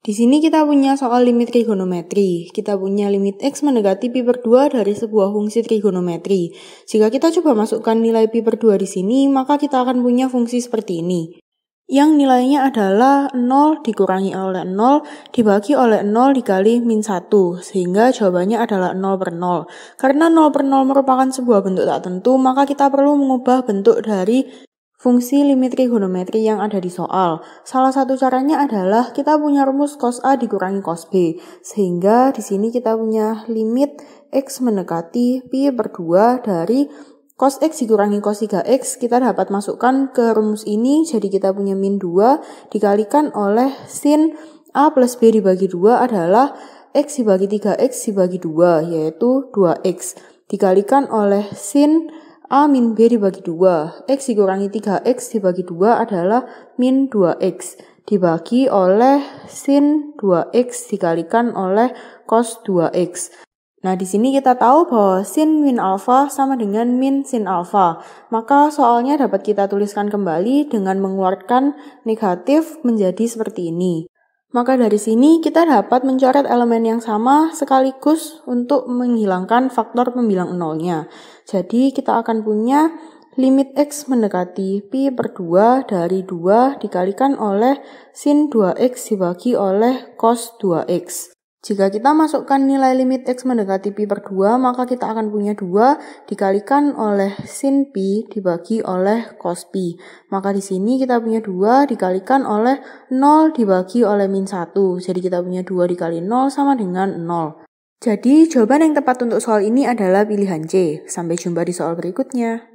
Di sini kita punya soal limit trigonometri. Kita punya limit x mendekati pi per 2 dari sebuah fungsi trigonometri. Jika kita coba masukkan nilai pi per 2 di sini, maka kita akan punya fungsi seperti ini. Yang nilainya adalah 0 dikurangi oleh 0 dibagi oleh 0 dikali min 1, sehingga jawabannya adalah 0 per 0. Karena 0 per 0 merupakan sebuah bentuk tak tentu, maka kita perlu mengubah bentuk dari Fungsi limit trigonometri yang ada di soal. Salah satu caranya adalah kita punya rumus cos A dikurangi cos B. Sehingga di sini kita punya limit X mendekati Pi per 2 dari cos X dikurangi cos 3X. Kita dapat masukkan ke rumus ini. Jadi kita punya min 2 dikalikan oleh sin A plus B dibagi 2 adalah X dibagi 3X dibagi 2 yaitu 2X. Dikalikan oleh sin A min B dibagi 2. X dikurangi 3X dibagi 2 adalah min 2X. Dibagi oleh sin 2X dikalikan oleh cos 2X. Nah, di sini kita tahu bahwa sin min alfa sama dengan min sin alfa. Maka soalnya dapat kita tuliskan kembali dengan mengeluarkan negatif menjadi seperti ini. Maka dari sini kita dapat mencoret elemen yang sama sekaligus untuk menghilangkan faktor pembilang nolnya. Jadi kita akan punya limit x mendekati pi per 2 dari 2 dikalikan oleh sin 2x dibagi oleh cos 2x. Jika kita masukkan nilai limit X mendekati Pi per 2, maka kita akan punya 2 dikalikan oleh sin Pi dibagi oleh cos Pi. Maka di sini kita punya 2 dikalikan oleh 0 dibagi oleh min 1. Jadi kita punya 2 dikali 0 sama dengan 0. Jadi jawaban yang tepat untuk soal ini adalah pilihan C. Sampai jumpa di soal berikutnya.